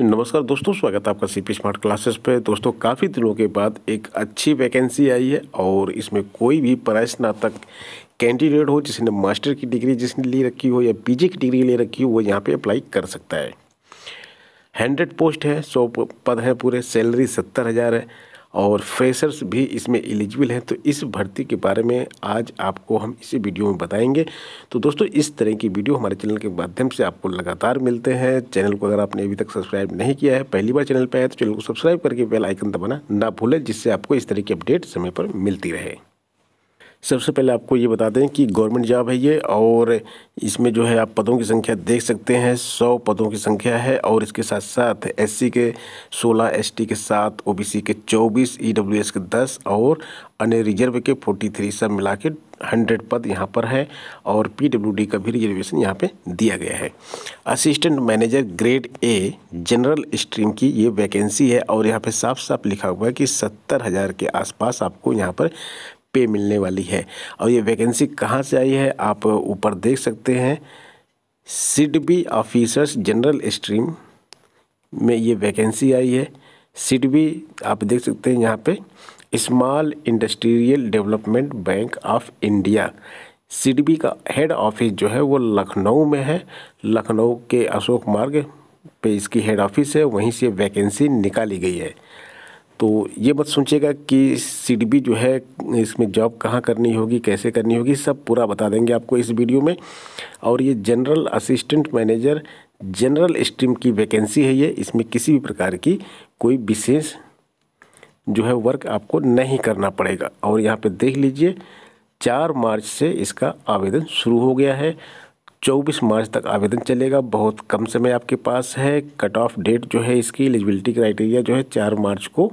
नमस्कार दोस्तों स्वागत है आपका सी पी स्मार्ट क्लासेस पे दोस्तों काफ़ी दिनों के बाद एक अच्छी वैकेंसी आई है और इसमें कोई भी प्राइस स्नातक कैंडिडेट हो जिसने मास्टर की डिग्री जिसने ले रखी हो या पीजी की डिग्री ले रखी हो वो यहाँ पे अप्लाई कर सकता है हंड्रेड पोस्ट है सौ पद हैं पूरे सैलरी सत्तर हज़ार है और फ्रेशर्स भी इसमें एलिजिबल हैं तो इस भर्ती के बारे में आज आपको हम इसी वीडियो में बताएंगे तो दोस्तों इस तरह की वीडियो हमारे चैनल के माध्यम से आपको लगातार मिलते हैं चैनल को अगर आपने अभी तक सब्सक्राइब नहीं किया है पहली बार चैनल पर आया तो चैनल को सब्सक्राइब करके बेल आइकन दबाना ना भूलें जिससे आपको इस तरह की अपडेट समय पर मिलती रहे सबसे पहले आपको ये बता दें कि गवर्नमेंट जॉब है ये और इसमें जो है आप पदों की संख्या देख सकते हैं सौ पदों की संख्या है और इसके साथ साथ एस के सोलह एस के सात ओ के चौबीस ई के दस और अन्य रिजर्व के फोर्टी थ्री सब मिला के हंड्रेड पद यहाँ पर है और पीडब्ल्यूडी का भी रिजर्वेशन यहाँ पे दिया गया है assistant manager grade A general stream की ये वैकेंसी है और यहाँ पे साफ साफ लिखा हुआ है कि सत्तर हज़ार के आसपास आपको यहाँ पर पे मिलने वाली है और ये वैकेंसी कहाँ से आई है आप ऊपर देख सकते हैं SIDBI officers general stream में ये वैकेंसी आई है सिड बी आप देख सकते हैं यहाँ पे small industrial development bank of India SIDBI का हेड ऑफिस जो है वो लखनऊ में है लखनऊ के अशोक मार्ग पे इसकी हेड ऑफिस है वहीं से वैकेंसी निकाली गई है तो ये मत सोचिएगा कि सी जो है इसमें जॉब कहाँ करनी होगी कैसे करनी होगी सब पूरा बता देंगे आपको इस वीडियो में और ये general assistant manager general stream की वैकेंसी है ये इसमें किसी भी प्रकार की कोई विशेष जो है वर्क आपको नहीं करना पड़ेगा और यहाँ पे देख लीजिए चार मार्च से इसका आवेदन शुरू हो गया है चौबीस मार्च तक आवेदन चलेगा बहुत कम समय आपके पास है कट ऑफ डेट जो है इसकी एलिजिबिलिटी क्राइटेरिया जो है चार मार्च को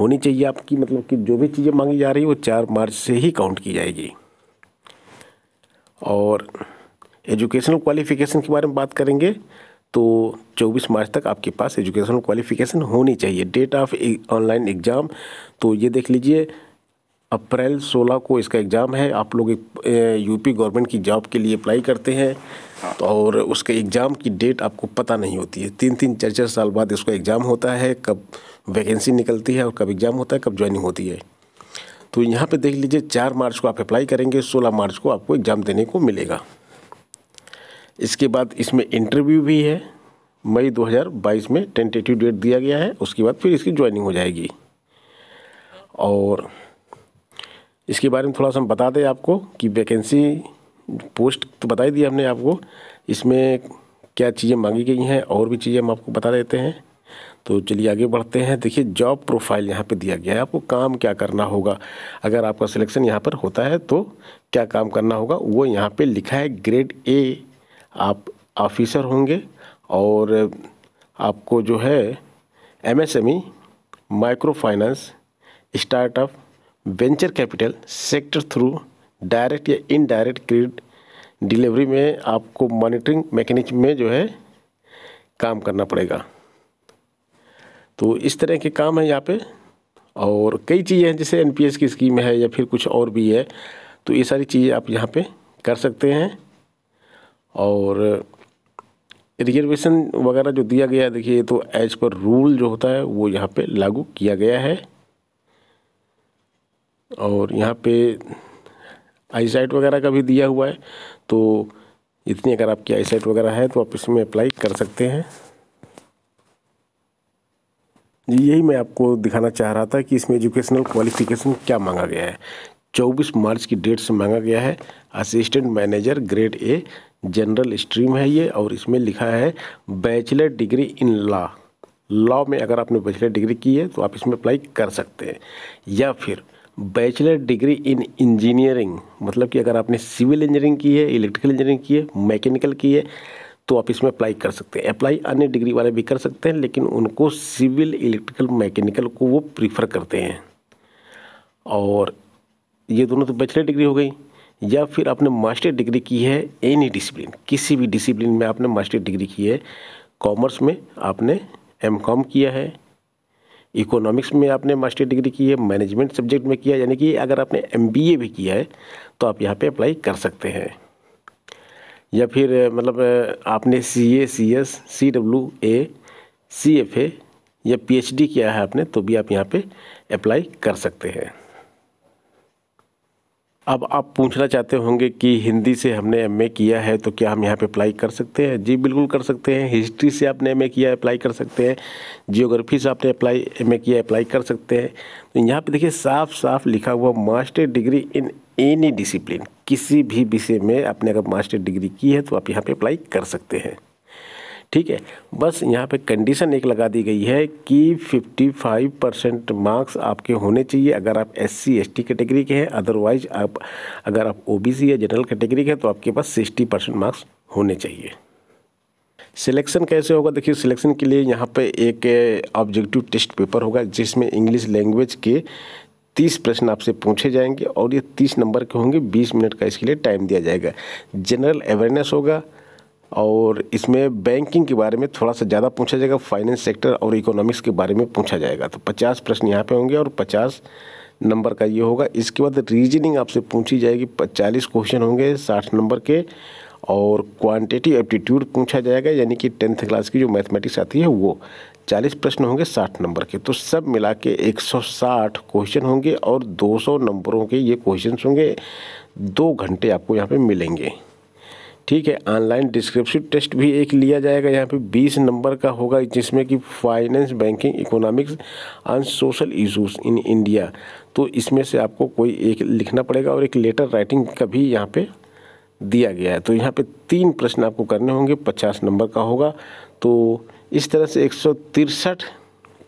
होनी चाहिए आपकी मतलब कि जो भी चीज़ें मांगी जा रही है वो चार मार्च से ही काउंट की जाएगी और एजुकेशनल क्वालिफिकेशन के बारे में बात करेंगे तो 24 मार्च तक आपके पास एजुकेशनल क्वालिफिकेशन होनी चाहिए डेट ऑफ ऑनलाइन एग्ज़ाम तो ये देख लीजिए अप्रैल 16 को इसका एग्ज़ाम है आप लोग यूपी गवर्नमेंट की जॉब के लिए अप्लाई करते हैं हाँ। तो और उसके एग्ज़ाम की डेट आपको पता नहीं होती है तीन तीन चार चार साल बाद इसका एग्ज़ाम होता है कब वैकेंसी निकलती है और कब एग्ज़ाम होता है कब ज्वाइनिंग होती है तो यहाँ पे देख लीजिए चार मार्च को आप अप्लाई करेंगे सोलह मार्च को आपको एग्ज़ाम देने को मिलेगा इसके बाद इसमें इंटरव्यू भी है मई 2022 में टेंटेटिव डेट दिया गया है उसके बाद फिर इसकी ज्वाइनिंग हो जाएगी और इसके बारे में थोड़ा सा हम बता दें आपको कि वैकेंसी पोस्ट तो बता ही दी हमने आपको इसमें क्या चीज़ें मांगी गई हैं और भी चीज़ें हम आपको बता देते हैं तो चलिए आगे बढ़ते हैं देखिए जॉब प्रोफाइल यहाँ पे दिया गया है आपको काम क्या करना होगा अगर आपका सिलेक्शन यहाँ पर होता है तो क्या काम करना होगा वो यहाँ पे लिखा है ग्रेड ए आप ऑफिसर होंगे और आपको जो है MSME micro finance startup venture capital sector through direct या इनडायरेक्ट क्रेडिट डिलीवरी में आपको मॉनिटरिंग मैकेनिक में जो है काम करना पड़ेगा तो इस तरह के काम है यहाँ पे और कई चीज़ें हैं जैसे एनपीएस की स्कीम है या फिर कुछ और भी है तो ये सारी चीज़ें आप यहाँ पे कर सकते हैं और रिजर्वेशन वगैरह जो दिया गया है देखिए तो एज पर रूल जो होता है वो यहाँ पे लागू किया गया है और यहाँ पे आईसाइट वगैरह का भी दिया हुआ है तो इतनी अगर आपकी आईसाइट वगैरह है तो आप इसमें अप्लाई कर सकते हैं जी यही मैं आपको दिखाना चाह रहा था कि इसमें एजुकेशनल क्वालिफिकेशन क्या मांगा गया है 24 मार्च की डेट से मांगा गया है assistant manager grade A general stream है ये और इसमें लिखा है bachelor degree in law law में अगर आपने बैचलर डिग्री की है तो आप इसमें अप्लाई कर सकते हैं या फिर बैचलर डिग्री इन इंजीनियरिंग मतलब कि अगर आपने सिविल इंजीनियरिंग की है इलेक्ट्रिकल इंजीनियरिंग की है मैकेनिकल की है तो आप इसमें अप्लाई कर सकते हैं अप्लाई अन्य डिग्री वाले भी कर सकते हैं लेकिन उनको सिविल इलेक्ट्रिकल मैकेनिकल को वो प्रीफर करते हैं और ये दोनों तो बैचलर डिग्री हो गई या फिर आपने मास्टर डिग्री की है एनी डिसिप्लिन किसी भी डिसिप्लिन में आपने मास्टर डिग्री की है कॉमर्स में आपने एम कॉम किया है इकोनॉमिक्स में आपने मास्टर डिग्री की है मैनेजमेंट सब्जेक्ट में किया यानी कि अगर आपने एम भी किया है तो आप यहाँ पे अप्लाई कर सकते हैं या फिर मतलब आपने C A C S C W A C F A या डी किया है आपने तो भी आप यहाँ पे अप्लाई कर सकते हैं अब आप पूछना चाहते होंगे कि हिंदी से हमने एमए किया है तो क्या हम यहाँ पे अप्लाई कर सकते हैं जी बिल्कुल कर सकते हैं हिस्ट्री से आपने एमए किया अप्लाई कर सकते हैं जियोग्राफी से आपने अप्लाई एमए किया अप्लाई कर सकते हैं तो यहाँ पे देखिए साफ साफ लिखा हुआ master degree in any discipline किसी भी विषय में आपने अगर मास्टर डिग्री की है तो आप यहाँ पर अप्लाई कर सकते हैं ठीक है बस यहाँ पे कंडीशन एक लगा दी गई है कि 55 परसेंट मार्क्स आपके होने चाहिए अगर आप S C S T category के हैं अदरवाइज आप अगर आप ओ बी सी या जनरल कैटेगरी के हैं तो आपके पास 60 परसेंट मार्क्स होने चाहिए सिलेक्शन कैसे होगा देखिए सिलेक्शन के लिए यहाँ पे एक ऑब्जेक्टिव टेस्ट पेपर होगा जिसमें इंग्लिश लैंग्वेज के तीस प्रश्न आपसे पूछे जाएंगे और ये तीस नंबर के होंगे बीस मिनट का इसके लिए टाइम दिया जाएगा जनरल अवेयरनेस होगा और इसमें बैंकिंग के बारे में थोड़ा सा ज़्यादा पूछा जाएगा फाइनेंस सेक्टर और इकोनॉमिक्स के बारे में पूछा जाएगा तो पचास प्रश्न यहाँ पे होंगे और पचास नंबर का ये होगा इसके बाद रीजनिंग आपसे पूछी जाएगी पचालीस क्वेश्चन होंगे साठ नंबर के और क्वांटिटी एप्टीट्यूड पूछा जाएगा यानी कि टेंथ क्लास की जो मैथमेटिक्स आती है वो चालीस प्रश्न होंगे साठ नंबर के तो सब मिला के एक सौ साठ क्वेश्चन होंगे और दो सौ नंबरों के ये क्वेश्चन होंगे दो घंटे आपको यहाँ पे मिलेंगे ठीक है ऑनलाइन डिस्क्रिप्शन टेस्ट भी एक लिया जाएगा यहाँ पे बीस नंबर का होगा जिसमें कि finance banking economics and social issues in India तो इसमें से आपको कोई एक लिखना पड़ेगा और एक लेटर राइटिंग का भी यहाँ पे दिया गया है तो यहाँ पे तीन प्रश्न आपको करने होंगे पचास नंबर का होगा तो इस तरह से एक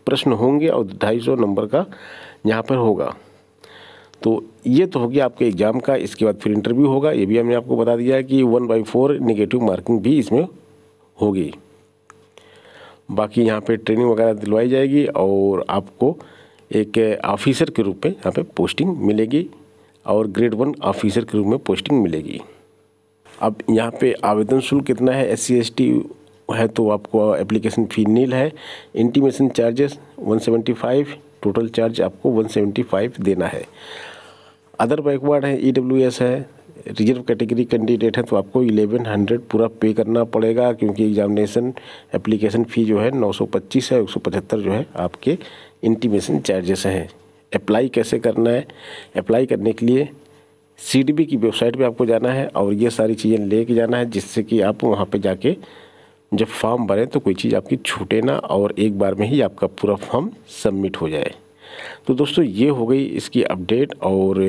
प्रश्न होंगे और ढाई नंबर का यहाँ पर होगा तो ये तो हो गया आपके एग्ज़ाम का इसके बाद फिर इंटरव्यू होगा ये भी हमने आपको बता दिया है कि one by four negative marking भी इसमें होगी बाकी यहाँ पे ट्रेनिंग वगैरह दिलवाई जाएगी और आपको एक ऑफिसर के रूप में यहाँ पे पोस्टिंग मिलेगी और ग्रेड वन ऑफिसर के रूप में पोस्टिंग मिलेगी अब यहाँ पे आवेदन शुल्क कितना है एस सी है तो आपको एप्लीकेशन फ़ी नील है इंटीमेशन चार्जेस 175 टोटल चार्ज आपको 175 देना है अदर बैकवर्ड हैं ई है रिजर्व कैटेगरी कैंडिडेट है तो आपको 1100 पूरा पे करना पड़ेगा क्योंकि एग्जामिनेशन एप्लीकेशन फ़ी जो है 925 है 175 जो है आपके इंटीमेशन चार्जेस हैं अप्लाई कैसे करना है अप्लाई करने के लिए सी की वेबसाइट पे आपको जाना है और ये सारी चीज़ें कर जाना है जिससे कि आप वहाँ पर जाके जब फॉर्म भरें तो कोई चीज़ आपकी छूटे ना और एक बार में ही आपका पूरा फॉर्म सबमिट हो जाए तो दोस्तों ये हो गई इसकी अपडेट और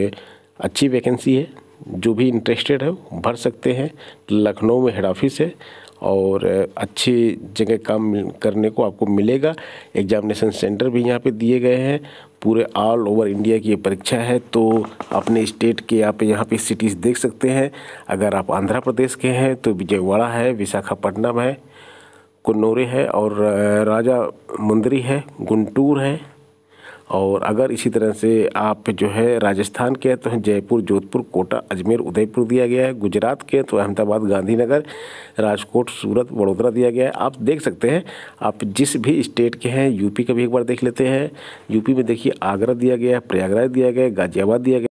अच्छी वैकेंसी है जो भी इंटरेस्टेड है भर सकते हैं लखनऊ में हेड ऑफिस है और अच्छी जगह काम करने को आपको मिलेगा एग्जामिनेशन सेंटर भी यहाँ पे दिए गए हैं पूरे ऑल ओवर इंडिया की ये परीक्षा है तो अपने स्टेट के आप यहाँ पे सिटीज़ देख सकते हैं अगर आप आंध्र प्रदेश के हैं तो विजयवाड़ा है विशाखापट्टनम है कन्नौरे है और राजा मुंदरी है गुंटूर है और अगर इसी तरह से आप जो है राजस्थान के हैं तो जयपुर जोधपुर कोटा अजमेर उदयपुर दिया गया है गुजरात के तो अहमदाबाद गांधीनगर राजकोट सूरत वडोदरा दिया गया है आप देख सकते हैं आप जिस भी स्टेट के हैं यूपी का भी एक बार देख लेते हैं यूपी में देखिए आगरा दिया गया है प्रयागराज दिया गया है गाजियाबाद दिया गया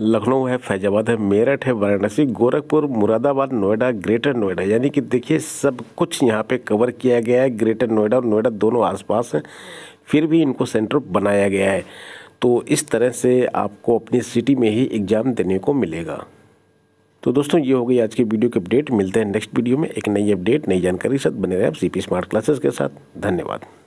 लखनऊ है फैजाबाद है मेरठ है वाराणसी गोरखपुर मुरादाबाद नोएडा ग्रेटर नोएडा यानी कि देखिए सब कुछ यहाँ पे कवर किया गया है ग्रेटर नोएडा और नोएडा दोनों आसपास हैं फिर भी इनको सेंटर बनाया गया है तो इस तरह से आपको अपनी सिटी में ही एग्ज़ाम देने को मिलेगा तो दोस्तों ये हो गई आज की वीडियो की अपडेट मिलते हैं नेक्स्ट वीडियो में एक नई अपडेट नई जानकारी के साथ बने रहे आप सी स्मार्ट क्लासेस के साथ धन्यवाद